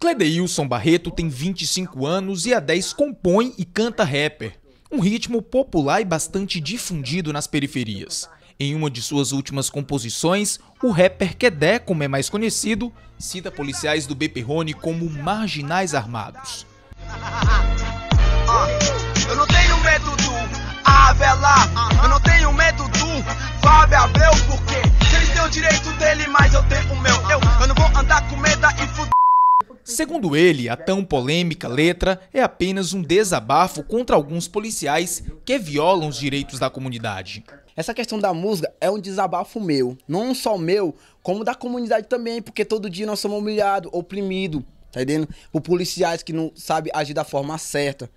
Cledeilson Barreto tem 25 anos e a 10 compõe e canta rapper, um ritmo popular e bastante difundido nas periferias. Em uma de suas últimas composições, o rapper Kedé, como é mais conhecido, cita policiais do BP Rony como marginais armados. Eu não tenho medo do Avelar, eu não tenho medo do Fábio Abreu, porque eles têm o direito dele, mas eu tenho o meu. Segundo ele, a tão polêmica letra é apenas um desabafo contra alguns policiais que violam os direitos da comunidade. Essa questão da música é um desabafo meu, não só meu, como da comunidade também, porque todo dia nós somos humilhados, oprimidos, tá entendendo? Por policiais que não sabem agir da forma certa,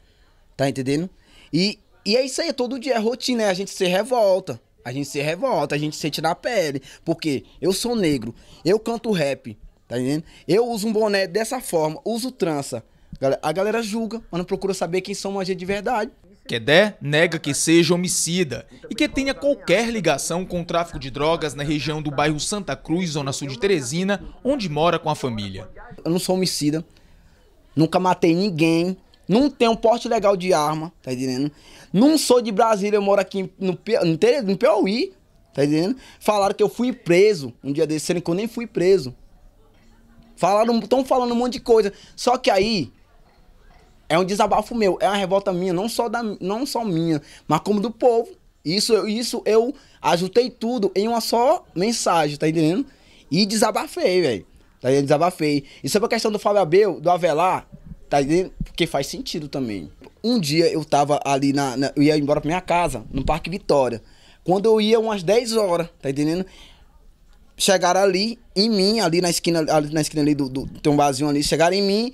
tá entendendo? E, e é isso aí, todo dia é rotina, a gente se revolta, a gente se revolta, a gente sente na pele, porque eu sou negro, eu canto rap, Tá entendendo? Eu uso um boné dessa forma, uso trança. A galera julga, mas não procura saber quem são gente de verdade. Kedé nega que seja homicida e que tenha qualquer ligação com o tráfico de drogas na região do bairro Santa Cruz, zona sul de Teresina, onde mora com a família. Eu não sou homicida, nunca matei ninguém, não tenho porte legal de arma, tá entendendo? Não sou de Brasília, eu moro aqui no, no, no Piauí, tá entendendo? Falaram que eu fui preso um dia desse, sendo que eu nem fui preso. Falaram, estão falando um monte de coisa. Só que aí é um desabafo meu, é uma revolta minha, não só da, não só minha, mas como do povo. Isso, isso eu ajuntei tudo em uma só mensagem, tá entendendo? E desabafei, velho. Tá Desabafei. E sobre a questão do Fábio Abel, do Avelar, tá entendendo? Porque faz sentido também. Um dia eu tava ali na, na eu ia embora pra minha casa, no Parque Vitória. Quando eu ia umas 10 horas, tá entendendo? chegaram ali em mim, ali na esquina, ali na esquina ali do, do tem um vazio ali, chegaram em mim,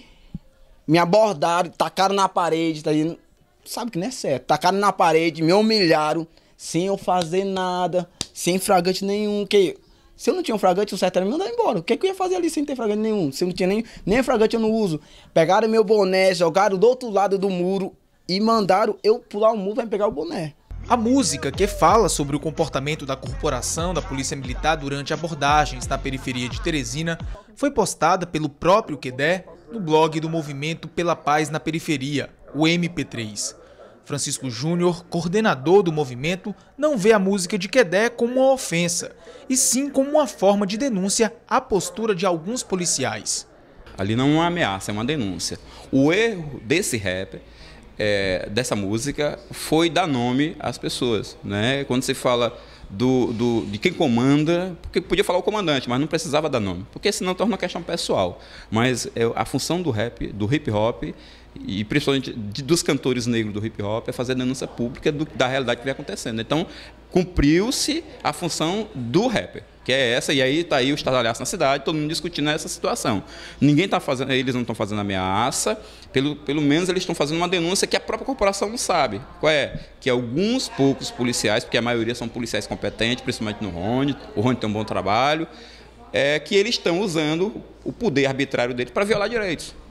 me abordaram, tacaram na parede, tá aí, sabe que não é certo, tacaram na parede, me humilharam, sem eu fazer nada, sem fragante nenhum, que se eu não tinha um fragante, o certo era me mandar embora. O que, é que eu ia fazer ali sem ter fragante nenhum? Se eu não tinha nem, nem fragante, eu não uso. Pegaram meu boné, jogaram do outro lado do muro e mandaram eu pular o muro me pegar o boné. A música, que fala sobre o comportamento da corporação da Polícia Militar durante abordagens na periferia de Teresina, foi postada pelo próprio Quedé no blog do Movimento pela Paz na Periferia, o MP3. Francisco Júnior, coordenador do movimento, não vê a música de Quedé como uma ofensa, e sim como uma forma de denúncia à postura de alguns policiais. Ali não é uma ameaça, é uma denúncia. O erro desse rapper é, dessa música foi dar nome às pessoas. Né? Quando se fala do, do, de quem comanda, porque podia falar o comandante, mas não precisava dar nome, porque senão torna uma questão pessoal. Mas é, a função do rap, do hip hop, e principalmente de, dos cantores negros do hip hop, é fazer a denúncia pública do, da realidade que vem acontecendo. Então, cumpriu-se a função do rapper, que é essa, e aí está aí o estadalhaço na cidade, todo mundo discutindo essa situação. Ninguém está fazendo, eles não estão fazendo ameaça, pelo, pelo menos eles estão fazendo uma denúncia que a própria corporação não sabe. Qual é? Que alguns poucos policiais, porque a maioria são policiais competentes, principalmente no Rony, o Rony tem um bom trabalho, é que eles estão usando o poder arbitrário dele para violar direitos.